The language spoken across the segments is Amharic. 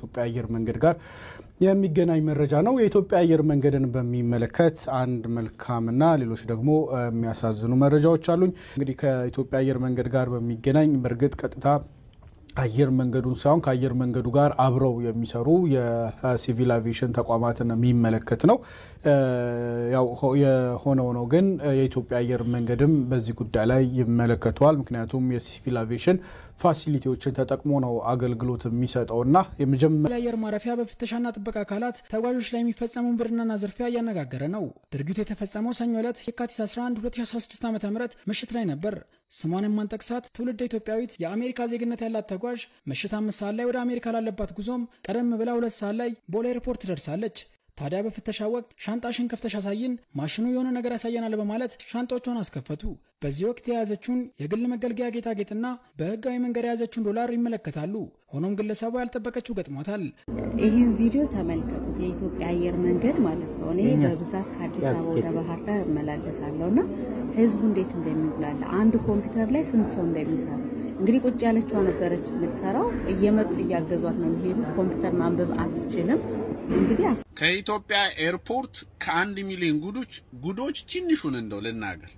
ከኢትዮጵያ አየር መንገድ ጋር የሚገናኝ መረጃ ነው። የኢትዮጵያ አየር መንገድን በሚመለከት አንድ መልካምና ሌሎች ደግሞ የሚያሳዝኑ መረጃዎች አሉኝ። እንግዲህ ከኢትዮጵያ አየር መንገድ ጋር በሚገናኝ በእርግጥ ቀጥታ አየር መንገዱን ሳይሆን ከአየር መንገዱ ጋር አብረው የሚሰሩ የሲቪል አቪዬሽን ተቋማትን የሚመለከት ነው። ያው ነው ግን የኢትዮጵያ አየር መንገድም በዚህ ጉዳይ ላይ ይመለከተዋል። ምክንያቱም የሲቪል አቪዬሽን ፋሲሊቲዎችን ተጠቅሞ ነው አገልግሎት የሚሰጠው እና የመጀመሪያ የአየር ማረፊያ በፍተሻና ጥበቃ አካላት ተጓዦች ላይ የሚፈጸመውን ብርናና ዝርፊያ እያነጋገረ ነው። ድርጊቱ የተፈጸመው ሰኞ ዕለት የካቲት 11 2016 ዓ ም ምሽት ላይ ነበር። ስሟን የማንጠቅሳት ትውልድ ኢትዮጵያዊት የአሜሪካ ዜግነት ያላት ተጓዥ ምሽት አምስት ሰዓት ላይ ወደ አሜሪካ ላለባት ጉዞም ቀደም ብላ ሁለት ሰዓት ላይ ቦሌ ኤርፖርት ደርሳለች። ታዲያ በፍተሻ ወቅት ሻንጣሽን ከፍተሽ አሳይን፣ ማሽኑ የሆነ ነገር ያሳየናል በማለት ሻንጣዎቿን አስከፈቱ። በዚህ ወቅት የያዘችውን የግል መገልገያ ጌጣጌጥና በህጋዊ መንገድ የያዘችውን ዶላር ይመለከታሉ። ሆኖም ግለሰቡ ያልጠበቀችው ገጥሟታል። ይህም ቪዲዮ ተመልከቱት። የኢትዮጵያ አየር መንገድ ማለት ነው። እኔ በብዛት ከአዲስ አበባ ወደ ባህር ዳር እመላለሳለሁ እና ህዝቡ እንዴት እንደሚውላለ አንድ ኮምፒውተር ላይ ስንት ሰው እንደሚሰራ እንግዲህ ቁጭ ያለችዋ ነበረች የምትሰራው። እየመጡ እያገዟት ነው የሚሄዱት። ኮምፒውተር ማንበብ አትችልም። እንግዲህ ከኢትዮጵያ ኤርፖርት ከአንድ ሚሊዮን ጉዶች ጉዶች ትንሹን እንደው ልናገር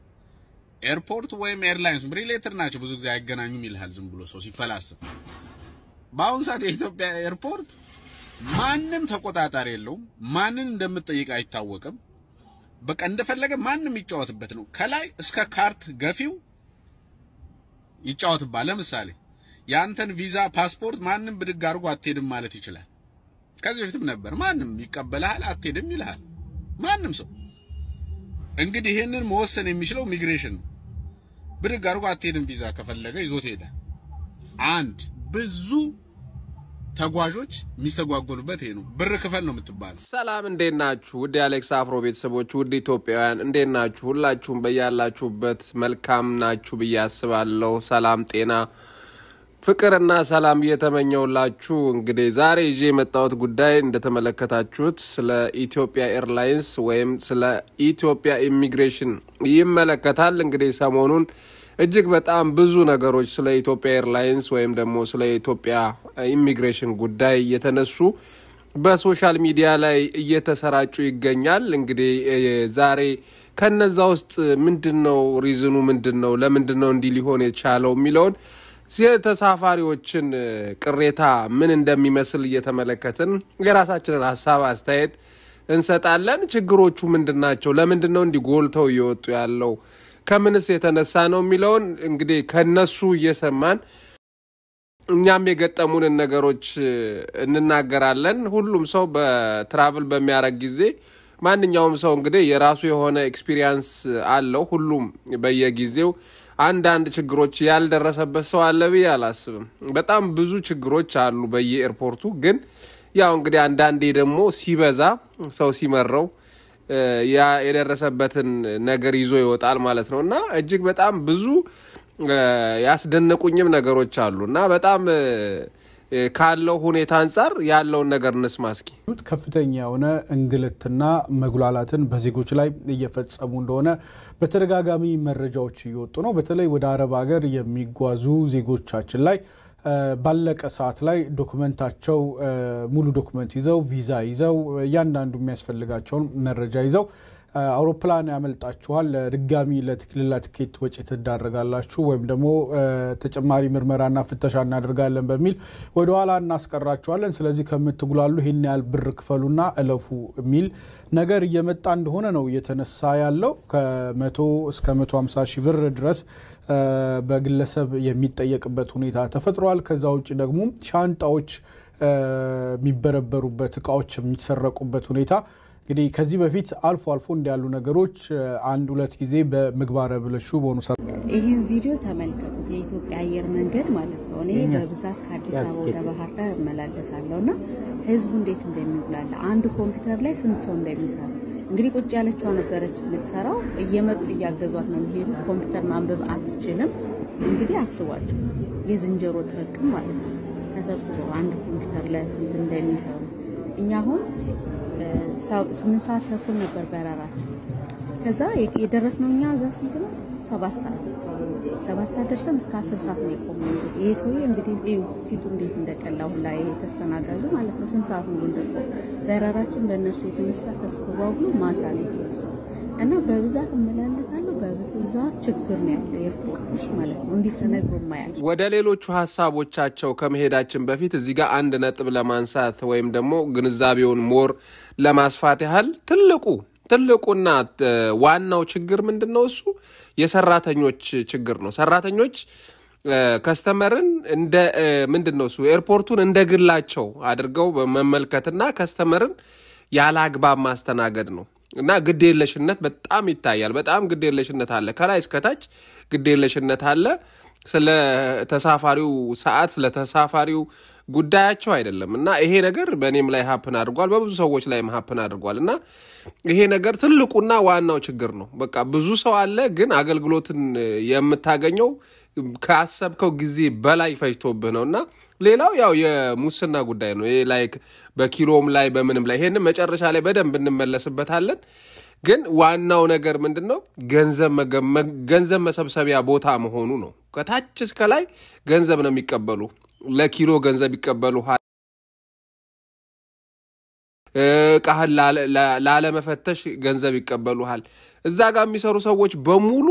ኤርፖርት ወይም ኤርላይንሱም ሪሌትድ ናቸው። ብዙ ጊዜ አይገናኙም ይልሃል ዝም ብሎ ሰው ሲፈላስፍ። በአሁን ሰዓት የኢትዮጵያ ኤርፖርት ማንም ተቆጣጣሪ የለውም። ማንን እንደምትጠይቅ አይታወቅም። በቃ እንደፈለገ ማንም ይጫወትበት ነው። ከላይ እስከ ካርት ገፊው ይጫወትባል። ለምሳሌ የአንተን ቪዛ ፓስፖርት ማንም ብድግ አድርጎ አትሄድም ማለት ይችላል። ከዚህ በፊትም ነበር። ማንም ይቀበልሃል፣ አትሄድም ይልሃል ማንም ሰው እንግዲህ ይሄንን መወሰን የሚችለው ሚግሬሽን ነው። ብድግ አድርጎ አትሄድም። ቪዛ ከፈለገ ይዞት ሄደ። አንድ ብዙ ተጓዦች የሚስተጓጎሉበት ይሄ ነው። ብር ክፈል ነው የምትባለው። ሰላም እንዴት ናችሁ? ውድ የአሌክስ አፍሮ ቤተሰቦች፣ ውድ ኢትዮጵያውያን እንዴት ናችሁ? ሁላችሁም በያላችሁበት መልካም ናችሁ ብዬ አስባለሁ። ሰላም ጤና ፍቅርና ሰላም እየተመኘውላችሁ እንግዲህ ዛሬ ይዤ የመጣሁት ጉዳይ እንደተመለከታችሁት ስለ ኢትዮጵያ ኤርላይንስ ወይም ስለ ኢትዮጵያ ኢሚግሬሽን ይመለከታል። እንግዲህ ሰሞኑን እጅግ በጣም ብዙ ነገሮች ስለ ኢትዮጵያ ኤርላይንስ ወይም ደግሞ ስለ ኢትዮጵያ ኢሚግሬሽን ጉዳይ እየተነሱ በሶሻል ሚዲያ ላይ እየተሰራጩ ይገኛል። እንግዲህ ዛሬ ከነዛ ውስጥ ምንድን ነው ሪዝኑ ምንድን ነው ለምንድን ነው እንዲህ ሊሆን የቻለው የሚለውን የተሳፋሪዎችን ቅሬታ ምን እንደሚመስል እየተመለከትን የራሳችንን ሀሳብ አስተያየት እንሰጣለን። ችግሮቹ ምንድን ናቸው? ለምንድን ነው እንዲህ ጎልተው እየወጡ ያለው? ከምንስ የተነሳ ነው የሚለውን እንግዲህ ከነሱ እየሰማን እኛም የገጠሙንን ነገሮች እንናገራለን። ሁሉም ሰው በትራቭል በሚያደርግ ጊዜ ማንኛውም ሰው እንግዲህ የራሱ የሆነ ኤክስፒሪየንስ አለው። ሁሉም በየጊዜው አንዳንድ ችግሮች ያልደረሰበት ሰው አለ ብዬ አላስብም። በጣም ብዙ ችግሮች አሉ በየኤርፖርቱ። ግን ያው እንግዲህ አንዳንዴ ደግሞ ሲበዛ ሰው ሲመረው ያ የደረሰበትን ነገር ይዞ ይወጣል ማለት ነው እና እጅግ በጣም ብዙ ያስደነቁኝም ነገሮች አሉ እና በጣም ካለው ሁኔታ አንጻር ያለውን ነገር እንስማ እስኪ። ከፍተኛ የሆነ እንግልትና መጉላላትን በዜጎች ላይ እየፈጸሙ እንደሆነ በተደጋጋሚ መረጃዎች እየወጡ ነው። በተለይ ወደ አረብ ሀገር የሚጓዙ ዜጎቻችን ላይ ባለቀ ሰዓት ላይ ዶክመንታቸው ሙሉ ዶክመንት ይዘው ቪዛ ይዘው እያንዳንዱ የሚያስፈልጋቸውን መረጃ ይዘው አውሮፕላን ያመልጣችኋል፣ ድጋሚ ለትክልላ ትኬት ወጪ ትዳረጋላችሁ፣ ወይም ደግሞ ተጨማሪ ምርመራና ፍተሻ እናደርጋለን በሚል ወደኋላ እናስቀራችኋለን። ስለዚህ ከምትጉላሉ ይህን ያህል ብር ክፈሉና እለፉ የሚል ነገር እየመጣ እንደሆነ ነው እየተነሳ ያለው። ከመቶ እስከ መቶ ሃምሳ ሺህ ብር ድረስ በግለሰብ የሚጠየቅበት ሁኔታ ተፈጥሯል። ከዛ ውጭ ደግሞ ሻንጣዎች የሚበረበሩበት እቃዎች የሚሰረቁበት ሁኔታ እንግዲህ ከዚህ በፊት አልፎ አልፎ እንዲያሉ ነገሮች አንድ ሁለት ጊዜ በምግባረ ብለሹ በሆኑ ይህን ቪዲዮ ተመልከቱት። የኢትዮጵያ አየር መንገድ ማለት ነው። እኔ በብዛት ከአዲስ አበባ ወደ ባህር ዳር እመላለሳለሁ እና ህዝቡ እንዴት እንደሚውላለ አንድ ኮምፒውተር ላይ ስንት ሰው እንደሚሰራ እንግዲህ ቁጭ ያለችዋ ነበረች የምትሰራው። እየመጡ እያገዟት ነው የሚሄዱት። ኮምፒውተር ማንበብ አትችልም። እንግዲህ አስቧቸው፣ የዝንጀሮ ትረቅም ማለት ነው። ተሰብስበው አንድ ኮምፒውተር ላይ ስንት እንደሚሰሩ እኛ አሁን ስምንት ሰዓት ተኩል ነበር በረራችን። ከዛ የደረስነው እኛ እዛ ስንት ነው ሰባት ሰዓት ሰባት ሰዓት ደርሰን እስከ አስር ሰዓት ነው የቆመው። ይሄ ሰውዬ እንግዲህ እዩት ፊቱ እንዴት እንደቀላሁ ላይ ተስተናጋጁ ማለት ነው ስንት ሰዓት ሙሉ እንደቆመ በረራችን በእነሱ የተነሳ ተስተጓጉ ማታ ላይ እና በብዛት እመላለሳለሁ። በብዛት ችግር ነው ያለው ኤርፖርቶች ማለት ነው። እንዲህ ተነግሮ ማያል ወደ ሌሎቹ ሀሳቦቻቸው ከመሄዳችን በፊት እዚህ ጋር አንድ ነጥብ ለማንሳት ወይም ደግሞ ግንዛቤውን ሞር ለማስፋት ያህል ትልቁ ትልቁና ዋናው ችግር ምንድን ነው? እሱ የሰራተኞች ችግር ነው። ሰራተኞች ከስተመርን እንደ ምንድን ነው እሱ ኤርፖርቱን እንደ ግላቸው አድርገው መመልከትና ከስተመርን ያለ አግባብ ማስተናገድ ነው። እና ግዴለሽነት በጣም ይታያል። በጣም ግዴለሽነት አለ። ከላይ እስከታች ግዴለሽነት አለ። ስለ ተሳፋሪው ሰዓት ስለ ተሳፋሪው ጉዳያቸው አይደለም እና ይሄ ነገር በእኔም ላይ ሀፕን አድርጓል፣ በብዙ ሰዎች ላይም ሀፕን አድርጓል እና ይሄ ነገር ትልቁና ዋናው ችግር ነው። በቃ ብዙ ሰው አለ፣ ግን አገልግሎትን የምታገኘው ካሰብከው ጊዜ በላይ ፈጅቶብህ ነው እና ሌላው ያው የሙስና ጉዳይ ነው። ይሄ ላይክ በኪሎም ላይ በምንም ላይ ይሄንን መጨረሻ ላይ በደንብ እንመለስበታለን። ግን ዋናው ነገር ምንድን ነው? ገንዘብ መሰብሰቢያ ቦታ መሆኑ ነው። ከታች እስከ ላይ ገንዘብ ነው የሚቀበሉ። ለኪሎ ገንዘብ ይቀበሉ። እቃህን ላለመፈተሽ ገንዘብ ይቀበሉሃል። እዛ ጋር የሚሰሩ ሰዎች በሙሉ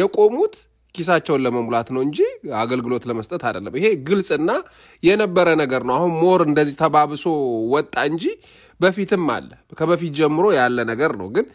የቆሙት ኪሳቸውን ለመሙላት ነው እንጂ አገልግሎት ለመስጠት አይደለም። ይሄ ግልጽና የነበረ ነገር ነው። አሁን ሞር እንደዚህ ተባብሶ ወጣ እንጂ በፊትም አለ፣ ከበፊት ጀምሮ ያለ ነገር ነው። ግን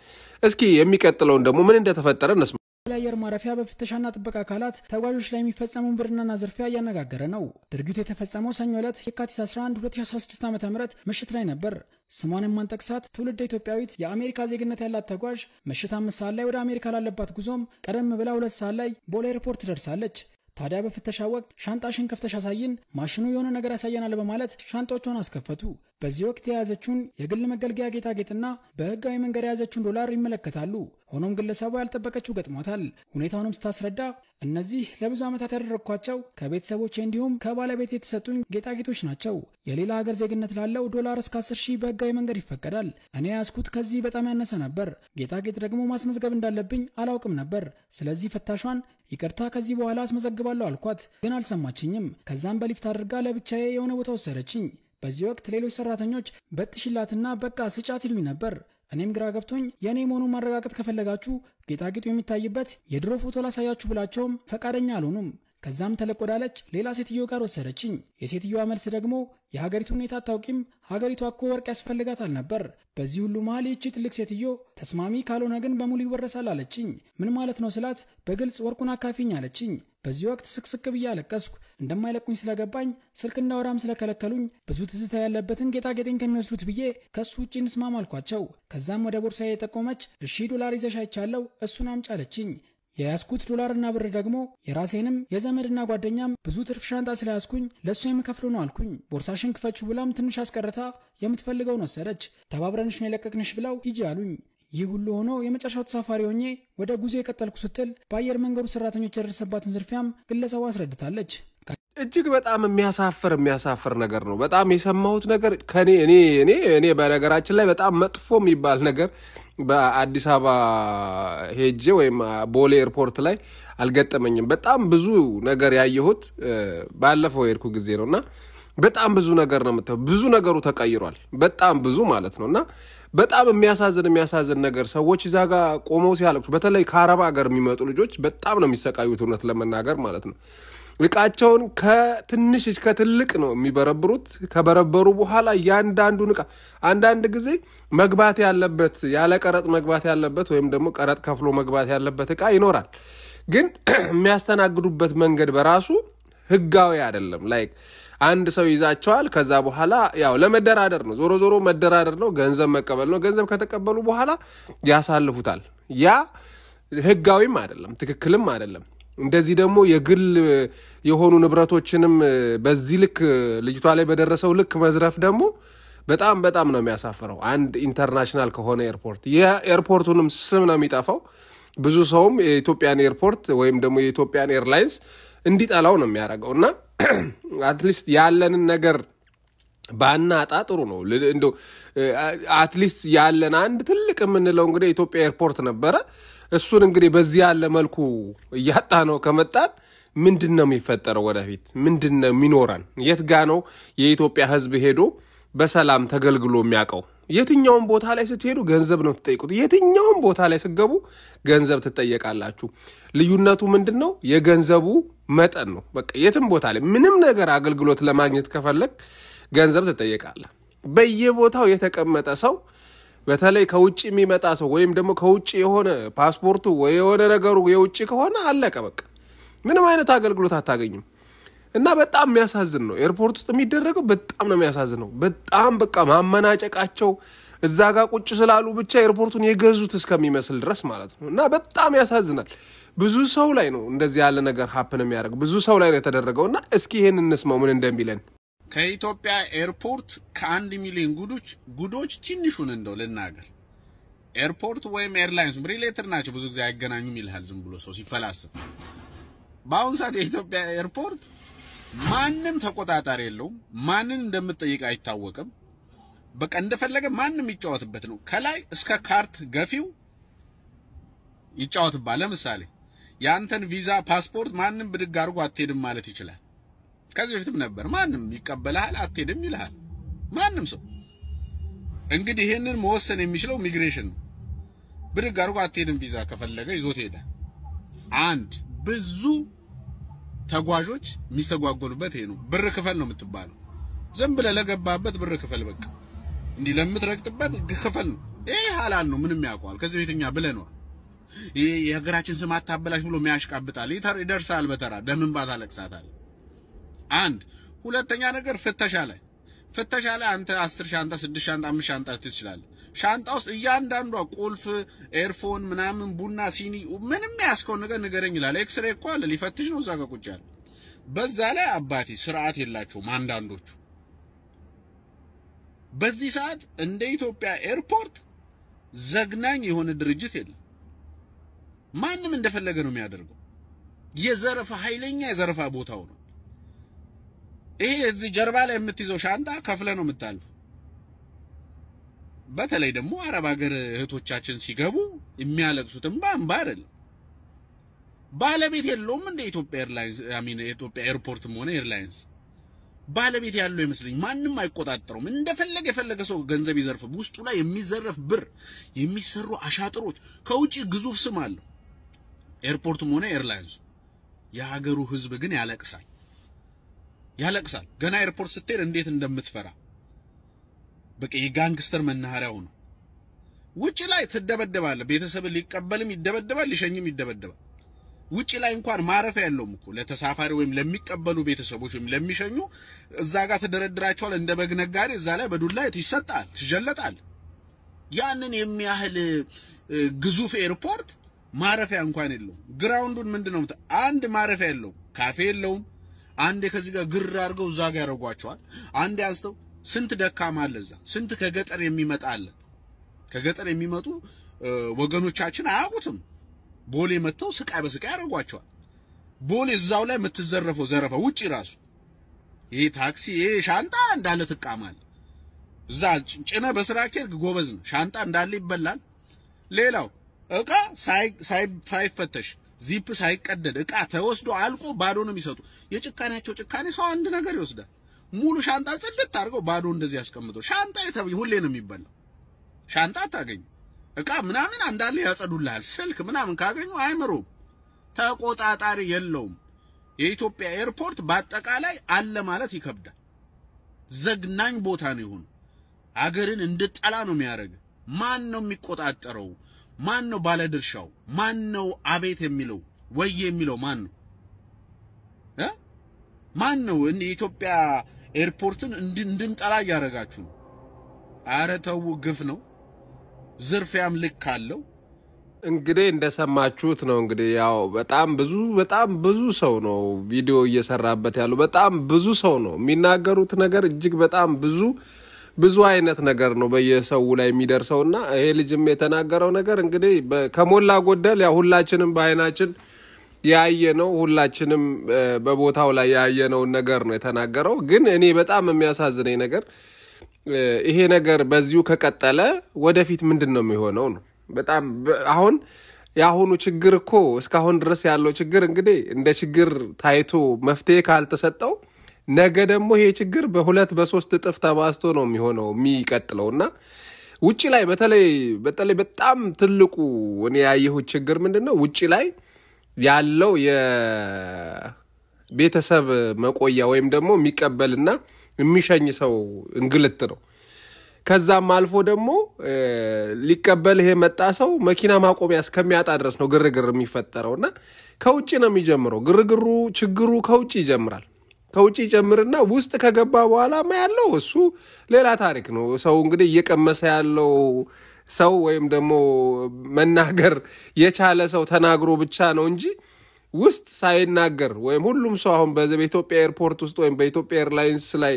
እስኪ የሚቀጥለውን ደግሞ ምን እንደተፈጠረ እነስማ። አየር ማረፊያ በፍተሻና ጥበቃ አካላት ተጓዦች ላይ የሚፈጸመውን ብርናና ዝርፊያ እያነጋገረ ነው። ድርጊቱ የተፈጸመው ሰኞ ዕለት የካቲት 11 2016 ዓ ም ምሽት ላይ ነበር። ስሟን የማንጠቅሳት ትውልድ ኢትዮጵያዊት የአሜሪካ ዜግነት ያላት ተጓዥ ምሽት አምስት ሰዓት ላይ ወደ አሜሪካ ላለባት ጉዞም ቀደም ብላ ሁለት ሰዓት ላይ ቦሌ ኤርፖርት ደርሳለች። ታዲያ በፍተሻ ወቅት ሻንጣሽን ከፍተሽ አሳይን፣ ማሽኑ የሆነ ነገር ያሳየናል በማለት ሻንጣዎቿን አስከፈቱ። በዚህ ወቅት የያዘችውን የግል መገልገያ ጌጣጌጥና በህጋዊ መንገድ የያዘችውን ዶላር ይመለከታሉ። ሆኖም ግለሰቡ ያልጠበቀችው ገጥሟታል። ሁኔታውንም ስታስረዳ እነዚህ ለብዙ ዓመታት ያደረግኳቸው ከቤተሰቦች እንዲሁም ከባለቤት የተሰጡኝ ጌጣጌጦች ናቸው። የሌላ ሀገር ዜግነት ላለው ዶላር እስከ 10 ሺህ በህጋዊ መንገድ ይፈቀዳል። እኔ ያዝኩት ከዚህ በጣም ያነሰ ነበር። ጌጣጌጥ ደግሞ ማስመዝገብ እንዳለብኝ አላውቅም ነበር። ስለዚህ ፈታሿን ይቅርታ ከዚህ በኋላ አስመዘግባለሁ አልኳት፣ ግን አልሰማችኝም። ከዛም በሊፍት አድርጋ ለብቻዬ የሆነ ቦታ ወሰደችኝ። በዚህ ወቅት ሌሎች ሰራተኞች በጥሽላትና በቃ ስጫት ይሉኝ ነበር። እኔም ግራ ገብቶኝ የእኔ መሆኑን ማረጋገጥ ከፈለጋችሁ ጌጣጌጡ የሚታይበት የድሮ ፎቶ ላሳያችሁ ብላቸውም ፈቃደኛ አልሆኑም። ከዛም ተለቆዳለች ሌላ ሴትዮ ጋር ወሰደችኝ። የሴትዮዋ መልስ ደግሞ የሀገሪቱ ሁኔታ አታውቂም፣ ሀገሪቷ እኮ ወርቅ ያስፈልጋታል ነበር። በዚህ ሁሉ መሀል ይቺ ትልቅ ሴትዮ ተስማሚ ካልሆነ ግን በሙሉ ይወረሳል አለችኝ። ምን ማለት ነው ስላት በግልጽ ወርቁን አካፊኝ አለችኝ። በዚህ ወቅት ስቅስቅ ብዬ አለቀስኩ። እንደማይለቁኝ ስለገባኝ ስልክና ወራም ስለከለከሉኝ ብዙ ትዝታ ያለበትን ጌጣጌጤን ከሚወስዱት ብዬ ከእሱ ውጭ እንስማም አልኳቸው። ከዛም ወደ ቦርሳዬ የጠቆመች እሺ ዶላር ይዘሽ አይቻለሁ እሱን አምጪ አለችኝ። የያዝኩት ዶላርና ብር ደግሞ የራሴንም የዘመድና ጓደኛም ብዙ ትርፍ ሻንጣ ስለያዝኩኝ ለእሱ የምከፍሉ ነው አልኩኝ። ቦርሳሽን ክፈች ብላም ትንሽ አስቀርታ የምትፈልገውን ወሰደች። ተባብረንሽ ነው የለቀቅንሽ ብለው ሂጂ አሉኝ። ይህ ሁሉ ሆኖ የመጨረሻው ተሳፋሪ ሆኜ ወደ ጉዞ የቀጠልኩ ስትል በአየር መንገዱ ሰራተኞች የደረሰባትን ዝርፊያም ግለሰቡ አስረድታለች። እጅግ በጣም የሚያሳፍር የሚያሳፍር ነገር ነው። በጣም የሰማሁት ነገር ከኔ እኔ እኔ እኔ በነገራችን ላይ በጣም መጥፎ የሚባል ነገር በአዲስ አበባ ሄጄ ወይም ቦሌ ኤርፖርት ላይ አልገጠመኝም። በጣም ብዙ ነገር ያየሁት ባለፈው የሄድኩ ጊዜ ነው እና በጣም ብዙ ነገር ነው የምታየው። ብዙ ነገሩ ተቀይሯል። በጣም ብዙ ማለት ነው እና በጣም የሚያሳዝን የሚያሳዝን ነገር ሰዎች እዛ ጋ ቆመው ሲያለቅሱ፣ በተለይ ከአረብ ሀገር የሚመጡ ልጆች በጣም ነው የሚሰቃዩት፣ እውነት ለመናገር ማለት ነው። እቃቸውን ከትንሽ እስከ ትልቅ ነው የሚበረብሩት። ከበረበሩ በኋላ እያንዳንዱን እቃ አንዳንድ ጊዜ መግባት ያለበት ያለ ቀረጥ መግባት ያለበት ወይም ደግሞ ቀረጥ ከፍሎ መግባት ያለበት እቃ ይኖራል። ግን የሚያስተናግዱበት መንገድ በራሱ ህጋዊ አይደለም ላይክ አንድ ሰው ይዛቸዋል። ከዛ በኋላ ያው ለመደራደር ነው፣ ዞሮ ዞሮ መደራደር ነው፣ ገንዘብ መቀበል ነው። ገንዘብ ከተቀበሉ በኋላ ያሳልፉታል። ያ ህጋዊም አይደለም፣ ትክክልም አይደለም። እንደዚህ ደግሞ የግል የሆኑ ንብረቶችንም በዚህ ልክ ልጅቷ ላይ በደረሰው ልክ መዝረፍ ደግሞ በጣም በጣም ነው የሚያሳፍረው። አንድ ኢንተርናሽናል ከሆነ ኤርፖርት የኤርፖርቱንም ስም ነው የሚጠፋው። ብዙ ሰውም የኢትዮጵያን ኤርፖርት ወይም ደግሞ የኢትዮጵያን ኤርላይንስ እንዲጠላው ነው የሚያደርገው እና አትሊስት ያለንን ነገር ባናጣ ጥሩ ነው። እንዶ አትሊስት ያለን አንድ ትልቅ የምንለው እንግዲህ የኢትዮጵያ ኤርፖርት ነበረ። እሱን እንግዲህ በዚህ ያለ መልኩ እያጣ ነው ከመጣን ምንድን ነው የሚፈጠረው? ወደፊት ምንድን ነው የሚኖረን? የት ጋ ነው የኢትዮጵያ ህዝብ ሄዶ በሰላም ተገልግሎ የሚያውቀው። የትኛውም ቦታ ላይ ስትሄዱ ገንዘብ ነው ትጠይቁት። የትኛውም ቦታ ላይ ስትገቡ ገንዘብ ትጠየቃላችሁ። ልዩነቱ ምንድን ነው? የገንዘቡ መጠን ነው። በቃ የትም ቦታ ላይ ምንም ነገር አገልግሎት ለማግኘት ከፈለግ ገንዘብ ትጠየቃለህ። በየቦታው የተቀመጠ ሰው በተለይ ከውጭ የሚመጣ ሰው ወይም ደግሞ ከውጭ የሆነ ፓስፖርቱ ወይ የሆነ ነገሩ የውጭ ከሆነ አለቀ። በቃ ምንም አይነት አገልግሎት አታገኝም። እና በጣም የሚያሳዝን ነው። ኤርፖርት ውስጥ የሚደረገው በጣም ነው የሚያሳዝነው። በጣም በቃ ማመናጨቃቸው እዛ ጋር ቁጭ ስላሉ ብቻ ኤርፖርቱን የገዙት እስከሚመስል ድረስ ማለት ነው። እና በጣም ያሳዝናል። ብዙ ሰው ላይ ነው እንደዚህ ያለ ነገር ሀፕን የሚያደርግ ብዙ ሰው ላይ ነው የተደረገው። እና እስኪ ይሄን እንስማው ምን እንደሚለን ከኢትዮጵያ ኤርፖርት ከአንድ ሚሊዮን ጉዶች ጉዶች ትንሹን እንደው ልናገር ኤርፖርት ወይም ኤርላይንስ ሪሌትድ ናቸው ብዙ ጊዜ አይገናኙም ይልሃል ዝም ብሎ ሰው ሲፈላስፍ። በአሁኑ ሰዓት የኢትዮጵያ ኤርፖርት ማንም ተቆጣጣሪ የለውም። ማንን እንደምትጠይቅ አይታወቅም። በቃ እንደፈለገ ማንም ይጫወትበት ነው። ከላይ እስከ ካርት ገፊው ይጫወትባል። ለምሳሌ የአንተን ቪዛ ፓስፖርት ማንም ብድግ አድርጎ አትሄድም ማለት ይችላል። ከዚህ በፊትም ነበር። ማንም ይቀበልሃል፣ አትሄድም ይልሃል። ማንም ሰው እንግዲህ ይህንን መወሰን የሚችለው ሚግሬሽን ነው። ብድግ አድርጎ አትሄድም ቪዛ ከፈለገ ይዞት ይሄዳል። አንድ ብዙ ተጓዦች የሚስተጓጎሉበት ይሄ ነው። ብር ክፈል ነው የምትባለው። ዝም ብለህ ለገባበት ብር ክፈል በቃ እንዲህ ለምትረግጥበት ክፈል ነው። ይሄ ሐላል ነው፣ ምንም ያውቀዋል። ከዚህ ቤተኛ ብለህ ነው ይሄ የሀገራችን ስም አታበላሽ ብሎ የሚያሽቃብጣል። ይደርሳል፣ በተራ ደምን ባታለቅሳታል። አንድ ሁለተኛ ነገር ፍተሻ ላይ ፍተሻ ላይ አንተ አስር ሻንጣ ስድስት ሻንጣ 5 ሻንጣ ልትይዝ ትችላለህ። ሻንጣ ውስጥ እያንዳንዷ ቁልፍ፣ ኤርፎን፣ ምናምን ቡና፣ ሲኒ፣ ምንም ያስከውን ነገር ንገረኝ ይላል። ኤክስሬ እኮ አለ ሊፈትሽ ነው እዛ ጋር ቁጭ ያለ። በዛ ላይ አባቴ ስርዓት የላቸውም አንዳንዶቹ። በዚህ ሰዓት እንደ ኢትዮጵያ ኤርፖርት ዘግናኝ የሆነ ድርጅት የለም። ማንም እንደፈለገ ነው የሚያደርገው። የዘረፋ ኃይለኛ የዘረፋ ቦታው ነው። ይሄ እዚህ ጀርባ ላይ የምትይዘው ሻንጣ ከፍለ ነው የምታልፍ። በተለይ ደግሞ አረብ ሀገር እህቶቻችን ሲገቡ የሚያለቅሱት እንባ አይደለም። ባለቤት የለውም እንደ ኢትዮጵያ ኤርላይንስ አሚን ኢትዮጵያ ኤርፖርትም ሆነ ኤርላይንስ ባለቤት ያለው ይመስልኝ። ማንም አይቆጣጠረውም። እንደፈለገ የፈለገ ሰው ገንዘብ ይዘርፍ። ውስጡ ላይ የሚዘረፍ ብር፣ የሚሰሩ አሻጥሮች፣ ከውጪ ግዙፍ ስም አለው ኤርፖርትም ሆነ ኤርላይንሱ። የሀገሩ ህዝብ ግን ያለቅሳል። ያለቅሳል። ገና ኤርፖርት ስትሄድ እንዴት እንደምትፈራ በቃ የጋንግስተር መናኸሪያው ነው። ውጭ ላይ ትደበደባለህ። ቤተሰብ ሊቀበልም ይደበደባል፣ ሊሸኝም ይደበደባል። ውጭ ላይ እንኳን ማረፊያ ያለውም እኮ ለተሳፋሪ ወይም ለሚቀበሉ ቤተሰቦች ወይም ለሚሸኙ እዛ ጋር ተደረድራቸዋል። እንደ በግ ነጋዴ እዛ ላይ በዱላ ይሰጣል፣ ትጀለጣል። ያንን የሚያህል ግዙፍ ኤርፖርት ማረፊያ እንኳን የለውም። ግራውንዱን ምንድነው አንድ ማረፊያ የለውም፣ ካፌ የለውም አንዴ ከዚህ ጋር ግር አድርገው እዛ ጋር ያደርጓቸዋል። አንዴ አንስተው ስንት ደካማ አለ እዛ፣ ስንት ከገጠር የሚመጣ አለ። ከገጠር የሚመጡ ወገኖቻችን አያውቁትም። ቦሌ መጥተው ስቃይ በስቃይ ያደርጓቸዋል። ቦሌ እዛው ላይ የምትዘረፈው ዘረፈ ውጪ ራሱ ይሄ ታክሲ ይሄ ሻንጣ እንዳለ ትቃማል። እዛ ጭነ በስራ ኬርክ ጎበዝ ነው። ሻንጣ እንዳለ ይበላል። ሌላው እቃ ሳይፈተሽ ዚፕ ሳይቀደድ እቃ ተወስዶ አልቆ ባዶ ነው የሚሰጡ። የጭካኔያቸው ጭካኔ ሰው አንድ ነገር ይወስዳል። ሙሉ ሻንጣ ጽድት አድርገው ባዶ እንደዚህ ያስቀምጠው። ሻንጣ ሁሌ ነው የሚበላው። ሻንጣ አታገኙ። እቃ ምናምን አንዳለ ያጸዱልሃል። ስልክ ምናምን ካገኙ አይምሮም፣ ተቆጣጣሪ የለውም። የኢትዮጵያ ኤርፖርት በአጠቃላይ አለ ማለት ይከብዳል። ዘግናኝ ቦታ ነው የሆኑ አገርን እንድጠላ ነው የሚያደርግ። ማን ነው የሚቆጣጠረው? ማን ነው ባለድርሻው? ማን ነው አቤት የሚለው ወይ የሚለው ማን ነው እ ማን ነው የኢትዮጵያ ኤርፖርትን እንድንጠላ እያደረጋችሁ ነው? አረ ተው፣ ግፍ ነው፣ ዝርፊያም ልክ አለው። እንግዲህ እንደሰማችሁት ነው። እንግዲህ ያው በጣም ብዙ በጣም ብዙ ሰው ነው ቪዲዮ እየሰራበት ያለው። በጣም ብዙ ሰው ነው የሚናገሩት ነገር እጅግ በጣም ብዙ ብዙ አይነት ነገር ነው በየሰው ላይ የሚደርሰው እና ይሄ ልጅም የተናገረው ነገር እንግዲህ ከሞላ ጎደል ያ ሁላችንም በአይናችን ነው ሁላችንም በቦታው ላይ ያየነውን ነገር ነው የተናገረው። ግን እኔ በጣም የሚያሳዝነኝ ነገር ይሄ ነገር በዚሁ ከቀጠለ ወደፊት ምንድን ነው የሚሆነው ነው። በጣም አሁን የአሁኑ ችግር እኮ እስካሁን ድረስ ያለው ችግር እንግዲህ እንደ ችግር ታይቶ መፍትሄ ካልተሰጠው ነገ ደግሞ ይሄ ችግር በሁለት በሶስት እጥፍ ተባስቶ ነው የሚሆነው የሚቀጥለው እና ውጭ ላይ በተለይ በተለይ በጣም ትልቁ እኔ ያየሁት ችግር ምንድን ነው ውጭ ላይ ያለው የቤተሰብ መቆያ ወይም ደግሞ የሚቀበልና የሚሸኝ ሰው እንግልት ነው። ከዛም አልፎ ደግሞ ሊቀበልህ የመጣ ሰው መኪና ማቆሚያ እስከሚያጣ ድረስ ነው ግርግር የሚፈጠረው እና ከውጭ ነው የሚጀምረው ግርግሩ፣ ችግሩ ከውጭ ይጀምራል። ከውጭ ጀምርና ውስጥ ከገባ በኋላማ ያለው እሱ ሌላ ታሪክ ነው። ሰው እንግዲህ እየቀመሰ ያለው ሰው ወይም ደግሞ መናገር የቻለ ሰው ተናግሮ ብቻ ነው እንጂ ውስጥ ሳይናገር ወይም ሁሉም ሰው አሁን በኢትዮጵያ ኤርፖርት ውስጥ ወይም በኢትዮጵያ ኤርላይንስ ላይ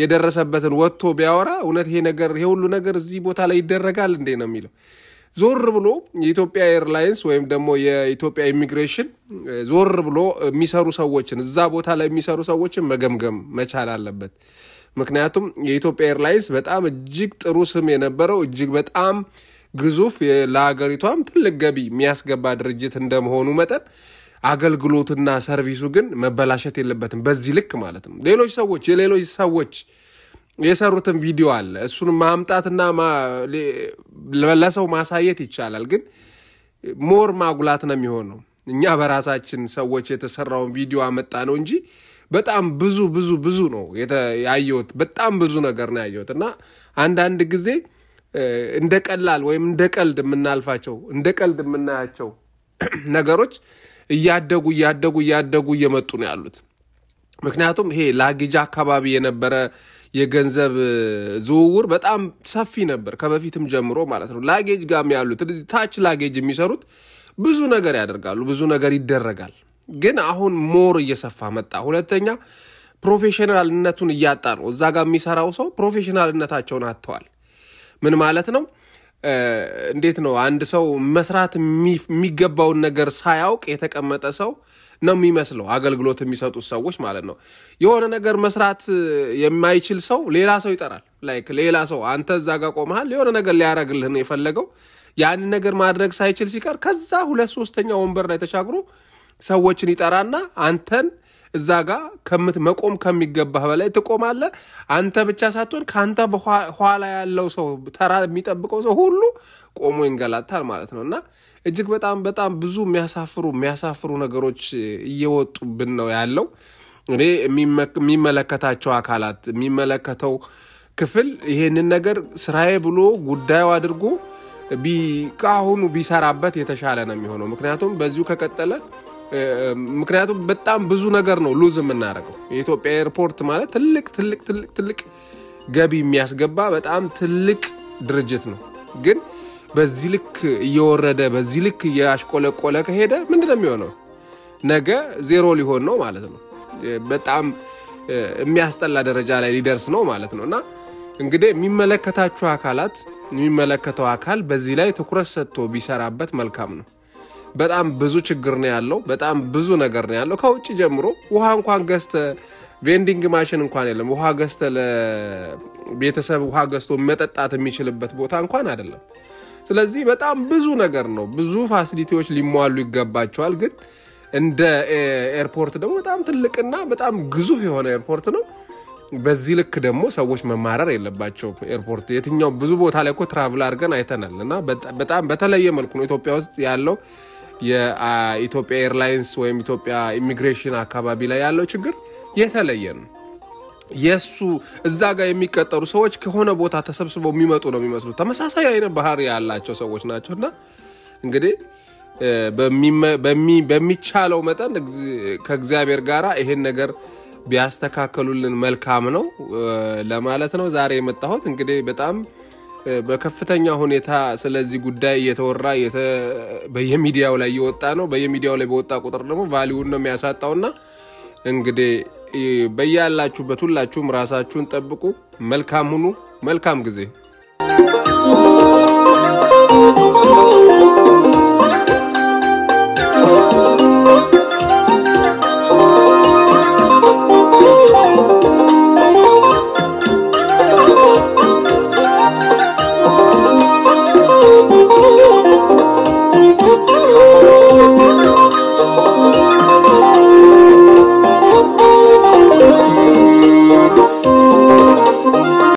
የደረሰበትን ወጥቶ ቢያወራ እውነት ይሄ ነገር ይሄ ሁሉ ነገር እዚህ ቦታ ላይ ይደረጋል እንዴ ነው የሚለው። ዞር ብሎ የኢትዮጵያ ኤርላይንስ ወይም ደግሞ የኢትዮጵያ ኢሚግሬሽን ዞር ብሎ የሚሰሩ ሰዎችን እዛ ቦታ ላይ የሚሰሩ ሰዎችን መገምገም መቻል አለበት። ምክንያቱም የኢትዮጵያ ኤርላይንስ በጣም እጅግ ጥሩ ስም የነበረው እጅግ በጣም ግዙፍ ለሀገሪቷም ትልቅ ገቢ የሚያስገባ ድርጅት እንደመሆኑ መጠን አገልግሎትና ሰርቪሱ ግን መበላሸት የለበትም። በዚህ ልክ ማለት ነው። ሌሎች ሰዎች የሌሎች ሰዎች የሰሩትን ቪዲዮ አለ እሱን ማምጣትና ለሰው ማሳየት ይቻላል፣ ግን ሞር ማጉላት ነው የሚሆነው። እኛ በራሳችን ሰዎች የተሰራውን ቪዲዮ አመጣ ነው እንጂ በጣም ብዙ ብዙ ብዙ ነው ያየሁት። በጣም ብዙ ነገር ነው ያየሁት እና አንዳንድ ጊዜ እንደ ቀላል ወይም እንደ ቀልድ የምናልፋቸው እንደ ቀልድ የምናያቸው ነገሮች እያደጉ እያደጉ እያደጉ እየመጡ ነው ያሉት። ምክንያቱም ይሄ ላጊጃ አካባቢ የነበረ የገንዘብ ዝውውር በጣም ሰፊ ነበር ከበፊትም ጀምሮ ማለት ነው። ላጌጅ ጋም ያሉት ታች ላጌጅ የሚሰሩት ብዙ ነገር ያደርጋሉ፣ ብዙ ነገር ይደረጋል። ግን አሁን ሞር እየሰፋ መጣ። ሁለተኛ ፕሮፌሽናልነቱን እያጣ ነው። እዛ ጋር የሚሰራው ሰው ፕሮፌሽናልነታቸውን አጥተዋል። ምን ማለት ነው? እንዴት ነው አንድ ሰው መስራት የሚገባውን ነገር ሳያውቅ የተቀመጠ ሰው ነው የሚመስለው አገልግሎት የሚሰጡት ሰዎች ማለት ነው። የሆነ ነገር መስራት የማይችል ሰው ሌላ ሰው ይጠራል። ላይክ ሌላ ሰው አንተ እዛ ጋር ቆመሃል፣ የሆነ ነገር ሊያረግልህን የፈለገው ያን ነገር ማድረግ ሳይችል ሲቀር ከዛ ሁለት ሶስተኛ ወንበር ላይ ተሻግሮ ሰዎችን ይጠራና አንተን እዛ ከምት መቆም ከሚገባህ በላይ ትቆማለህ። አንተ ብቻ ሳትሆን ከአንተ በኋላ ያለው ሰው ተራ የሚጠብቀው ሰው ሁሉ ቆሞ ይንገላታል ማለት ነው እና እጅግ በጣም በጣም ብዙ የሚያሳፍሩ የሚያሳፍሩ ነገሮች እየወጡብን ነው ያለው። እኔ የሚመለከታቸው አካላት የሚመለከተው ክፍል ይሄንን ነገር ስራዬ ብሎ ጉዳዩ አድርጎ ከአሁኑ ቢሰራበት የተሻለ ነው የሚሆነው። ምክንያቱም በዚሁ ከቀጠለ ምክንያቱም በጣም ብዙ ነገር ነው ሉዝ የምናደርገው። የኢትዮጵያ ኤርፖርት ማለት ትልቅ ትልቅ ትልቅ ትልቅ ገቢ የሚያስገባ በጣም ትልቅ ድርጅት ነው። ግን በዚህ ልክ እየወረደ በዚህ ልክ እያሽቆለቆለ ከሄደ ምንድን የሚሆነው? ነገ ዜሮ ሊሆን ነው ማለት ነው። በጣም የሚያስጠላ ደረጃ ላይ ሊደርስ ነው ማለት ነው እና እንግዲህ የሚመለከታችሁ አካላት የሚመለከተው አካል በዚህ ላይ ትኩረት ሰጥቶ ቢሰራበት መልካም ነው። በጣም ብዙ ችግር ነው ያለው። በጣም ብዙ ነገር ነው ያለው። ከውጭ ጀምሮ ውሃ እንኳን ገዝተ ቬንዲንግ ማሽን እንኳን የለም። ውሃ ገዝተ ለቤተሰብ ውሃ ገዝቶ መጠጣት የሚችልበት ቦታ እንኳን አይደለም። ስለዚህ በጣም ብዙ ነገር ነው። ብዙ ፋሲሊቲዎች ሊሟሉ ይገባቸዋል። ግን እንደ ኤርፖርት ደግሞ በጣም ትልቅና በጣም ግዙፍ የሆነ ኤርፖርት ነው። በዚህ ልክ ደግሞ ሰዎች መማረር የለባቸው። ኤርፖርት የትኛው ብዙ ቦታ ላይ እኮ ትራቭል አድርገን አይተናል እና በጣም በተለየ መልኩ ነው ኢትዮጵያ ውስጥ ያለው የኢትዮጵያ ኤርላይንስ ወይም ኢትዮጵያ ኢሚግሬሽን አካባቢ ላይ ያለው ችግር የተለየ ነው። የእሱ እዛ ጋር የሚቀጠሩ ሰዎች ከሆነ ቦታ ተሰብስበው የሚመጡ ነው የሚመስሉት። ተመሳሳይ አይነት ባህሪ ያላቸው ሰዎች ናቸው እና እንግዲህ በሚቻለው መጠን ከእግዚአብሔር ጋር ይሄን ነገር ቢያስተካከሉልን መልካም ነው ለማለት ነው ዛሬ የመጣሁት እንግዲህ በጣም በከፍተኛ ሁኔታ ስለዚህ ጉዳይ እየተወራ በየሚዲያው ላይ እየወጣ ነው። በየሚዲያው ላይ በወጣ ቁጥር ደግሞ ቫሊውን ነው የሚያሳጣውና እንግዲህ በያላችሁበት ሁላችሁም ራሳችሁን ጠብቁ። መልካም ሁኑ። መልካም ጊዜ